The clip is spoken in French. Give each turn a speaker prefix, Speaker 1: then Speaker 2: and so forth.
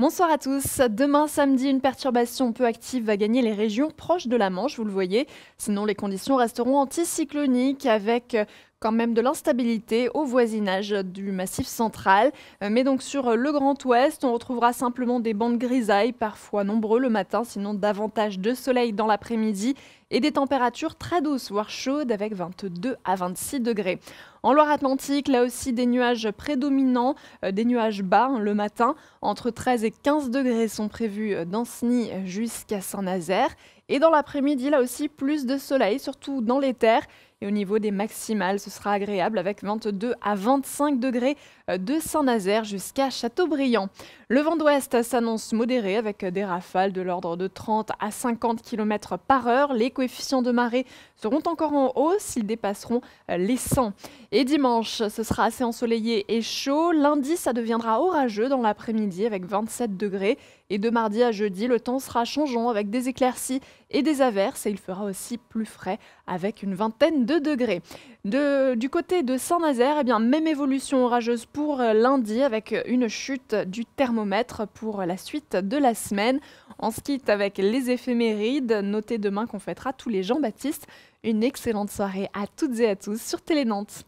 Speaker 1: Bonsoir à tous. Demain samedi, une perturbation peu active va gagner les régions proches de la Manche, vous le voyez. Sinon, les conditions resteront anticycloniques avec quand même de l'instabilité au voisinage du massif central. Euh, mais donc sur le Grand Ouest, on retrouvera simplement des bandes grisailles, parfois nombreux le matin, sinon davantage de soleil dans l'après-midi et des températures très douces, voire chaudes, avec 22 à 26 degrés. En Loire-Atlantique, là aussi des nuages prédominants, euh, des nuages bas hein, le matin. Entre 13 et 15 degrés sont prévus euh, dans d'Anceny jusqu'à Saint-Nazaire. Et dans l'après-midi, là aussi plus de soleil, surtout dans les terres. Et au niveau des maximales, ce sera agréable avec 22 à 25 degrés euh, de Saint-Nazaire jusqu'à Châteaubriant. Le vent d'ouest s'annonce modéré avec des rafales de l'ordre de 30 à 50 km par heure. Les coefficients de marée seront encore en hausse, ils dépasseront euh, les 100. Et dimanche, ce sera assez ensoleillé et chaud. Lundi, ça deviendra orageux dans l'après-midi avec 27 degrés. Et de mardi à jeudi, le temps sera changeant avec des éclaircies et des averses et il fera aussi plus frais avec une vingtaine de degrés. du côté de Saint-Nazaire, eh bien, même évolution orageuse pour euh, lundi avec une chute du thermomètre pour la suite de la semaine. On se quitte avec les éphémérides. Notez demain qu'on fêtera tous les Jean-Baptiste. Une excellente soirée à toutes et à tous sur Télé Nantes.